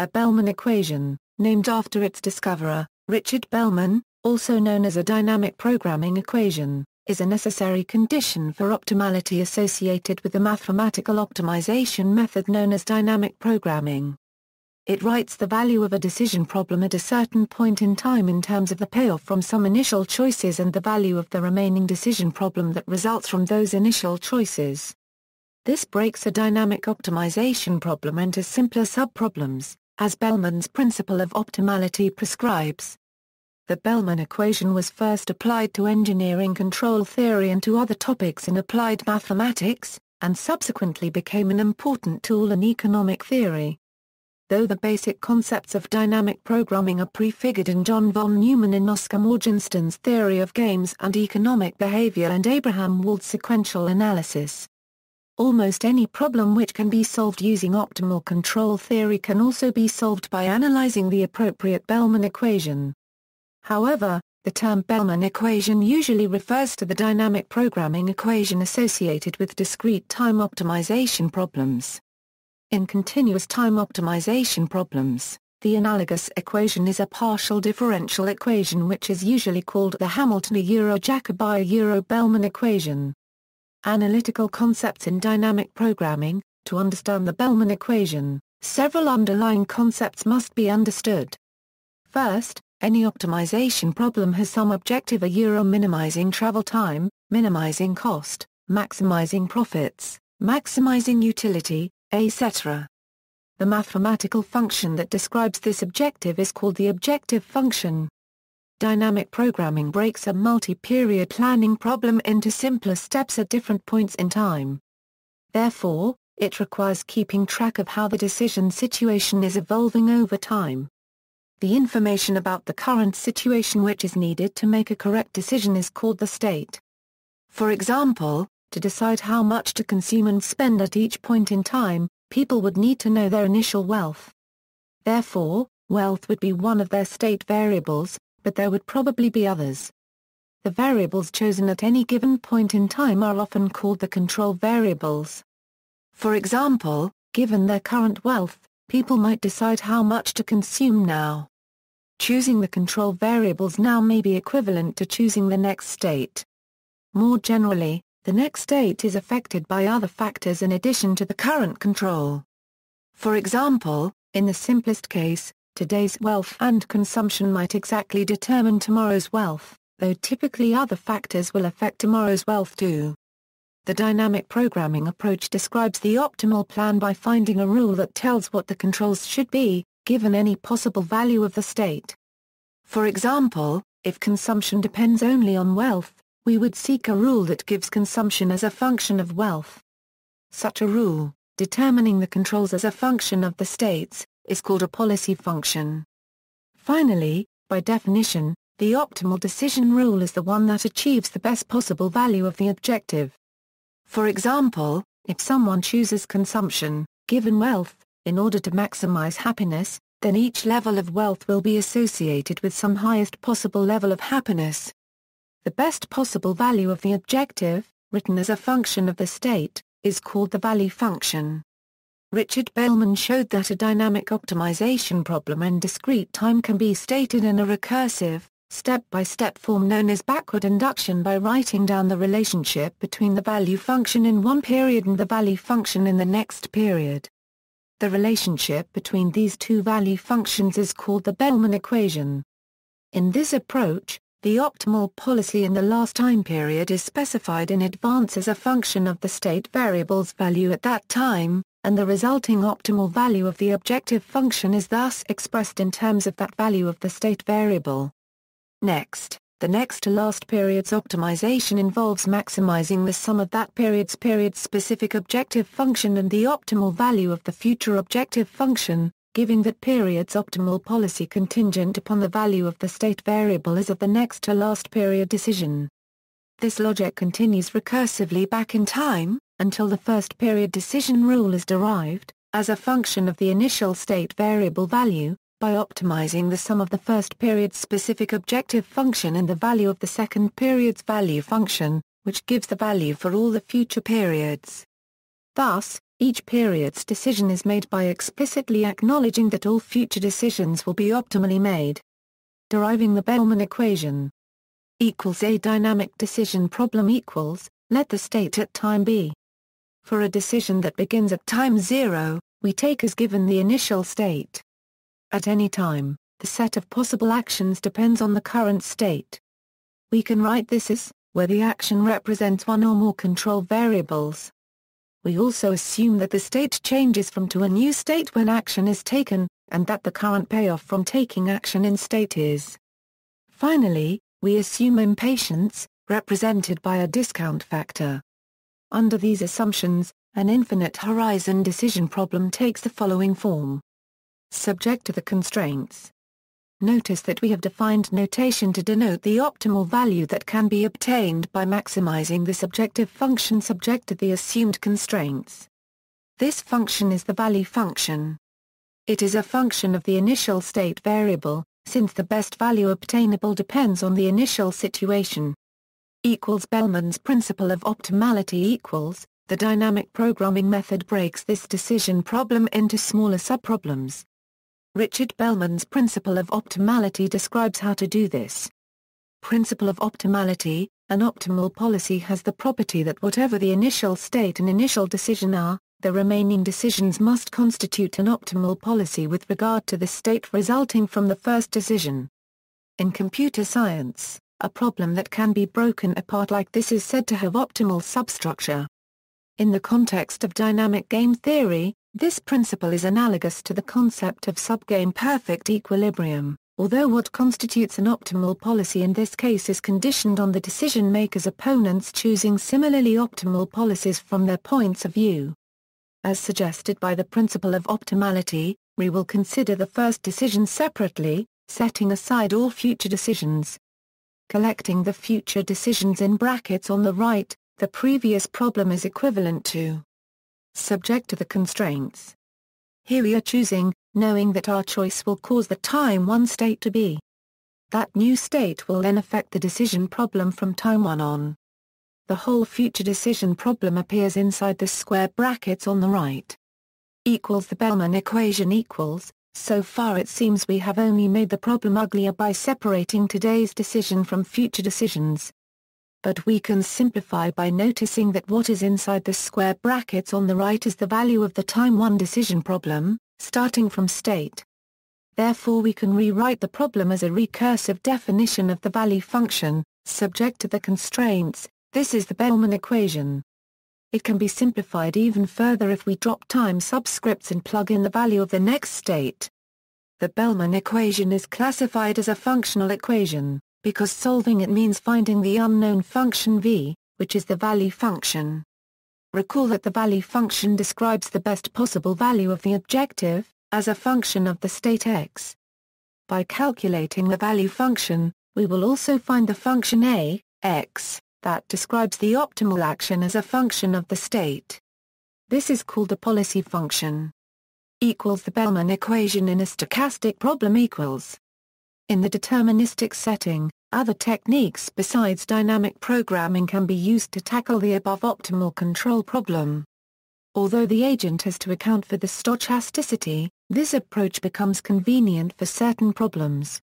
A Bellman equation, named after its discoverer, Richard Bellman, also known as a dynamic programming equation, is a necessary condition for optimality associated with the mathematical optimization method known as dynamic programming. It writes the value of a decision problem at a certain point in time in terms of the payoff from some initial choices and the value of the remaining decision problem that results from those initial choices. This breaks a dynamic optimization problem into simpler subproblems, as Bellman's principle of optimality prescribes. The Bellman equation was first applied to engineering control theory and to other topics in applied mathematics, and subsequently became an important tool in economic theory. Though the basic concepts of dynamic programming are prefigured in John von Neumann and Oscar Morgenstern's theory of games and economic behavior and Abraham Wald's sequential analysis, Almost any problem which can be solved using optimal control theory can also be solved by analyzing the appropriate Bellman equation. However, the term Bellman equation usually refers to the dynamic programming equation associated with discrete time optimization problems. In continuous time optimization problems, the analogous equation is a partial differential equation which is usually called the Hamilton-Euro-Jacobi-Euro-Bellman equation analytical concepts in dynamic programming, to understand the Bellman equation, several underlying concepts must be understood. First, any optimization problem has some objective a euro minimizing travel time, minimizing cost, maximizing profits, maximizing utility, etc. The mathematical function that describes this objective is called the objective function. Dynamic programming breaks a multi-period planning problem into simpler steps at different points in time. Therefore, it requires keeping track of how the decision situation is evolving over time. The information about the current situation which is needed to make a correct decision is called the state. For example, to decide how much to consume and spend at each point in time, people would need to know their initial wealth. Therefore, wealth would be one of their state variables, but there would probably be others. The variables chosen at any given point in time are often called the control variables. For example, given their current wealth, people might decide how much to consume now. Choosing the control variables now may be equivalent to choosing the next state. More generally, the next state is affected by other factors in addition to the current control. For example, in the simplest case, Today's wealth and consumption might exactly determine tomorrow's wealth, though typically other factors will affect tomorrow's wealth too. The dynamic programming approach describes the optimal plan by finding a rule that tells what the controls should be, given any possible value of the state. For example, if consumption depends only on wealth, we would seek a rule that gives consumption as a function of wealth. Such a rule, determining the controls as a function of the states, is called a policy function. Finally, by definition, the optimal decision rule is the one that achieves the best possible value of the objective. For example, if someone chooses consumption, given wealth, in order to maximize happiness, then each level of wealth will be associated with some highest possible level of happiness. The best possible value of the objective, written as a function of the state, is called the value function. Richard Bellman showed that a dynamic optimization problem in discrete time can be stated in a recursive, step-by-step -step form known as backward induction by writing down the relationship between the value function in one period and the value function in the next period. The relationship between these two value functions is called the Bellman equation. In this approach, the optimal policy in the last time period is specified in advance as a function of the state variable's value at that time, and the resulting optimal value of the objective function is thus expressed in terms of that value of the state variable. Next, the next to last period's optimization involves maximizing the sum of that period's period-specific objective function and the optimal value of the future objective function, given that period's optimal policy contingent upon the value of the state variable as of the next to last period decision. This logic continues recursively back in time, until the first period decision rule is derived, as a function of the initial state variable value, by optimizing the sum of the first period's specific objective function and the value of the second period's value function, which gives the value for all the future periods. Thus, each period's decision is made by explicitly acknowledging that all future decisions will be optimally made. Deriving the Bellman equation equals a dynamic decision problem equals, let the state at time be. For a decision that begins at time zero, we take as given the initial state. At any time, the set of possible actions depends on the current state. We can write this as, where the action represents one or more control variables. We also assume that the state changes from to a new state when action is taken, and that the current payoff from taking action in state is. Finally, we assume impatience, represented by a discount factor, under these assumptions, an infinite horizon decision problem takes the following form. Subject to the constraints. Notice that we have defined notation to denote the optimal value that can be obtained by maximizing the subjective function subject to the assumed constraints. This function is the value function. It is a function of the initial state variable, since the best value obtainable depends on the initial situation equals Bellman's principle of optimality equals, the dynamic programming method breaks this decision problem into smaller subproblems. Richard Bellman's principle of optimality describes how to do this. Principle of optimality, an optimal policy has the property that whatever the initial state and initial decision are, the remaining decisions must constitute an optimal policy with regard to the state resulting from the first decision. In computer science, a problem that can be broken apart like this is said to have optimal substructure. In the context of dynamic game theory, this principle is analogous to the concept of subgame perfect equilibrium, although what constitutes an optimal policy in this case is conditioned on the decision maker's opponents choosing similarly optimal policies from their points of view. As suggested by the principle of optimality, we will consider the first decision separately, setting aside all future decisions collecting the future decisions in brackets on the right, the previous problem is equivalent to subject to the constraints. Here we are choosing, knowing that our choice will cause the time 1 state to be. That new state will then affect the decision problem from time 1 on. The whole future decision problem appears inside the square brackets on the right. Equals the Bellman equation equals, so far it seems we have only made the problem uglier by separating today's decision from future decisions. But we can simplify by noticing that what is inside the square brackets on the right is the value of the time one decision problem, starting from state. Therefore we can rewrite the problem as a recursive definition of the value function, subject to the constraints, this is the Bellman equation. It can be simplified even further if we drop time subscripts and plug in the value of the next state. The Bellman equation is classified as a functional equation, because solving it means finding the unknown function v, which is the value function. Recall that the value function describes the best possible value of the objective, as a function of the state x. By calculating the value function, we will also find the function a, x, that describes the optimal action as a function of the state. This is called the policy function. Equals the Bellman equation in a stochastic problem equals. In the deterministic setting, other techniques besides dynamic programming can be used to tackle the above optimal control problem. Although the agent has to account for the stochasticity, this approach becomes convenient for certain problems.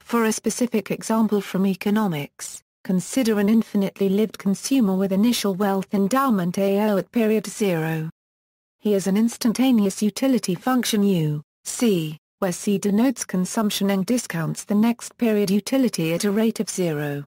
For a specific example from economics, Consider an infinitely lived consumer with initial wealth endowment AO at period zero. He is an instantaneous utility function U, C, where C denotes consumption and discounts the next period utility at a rate of zero.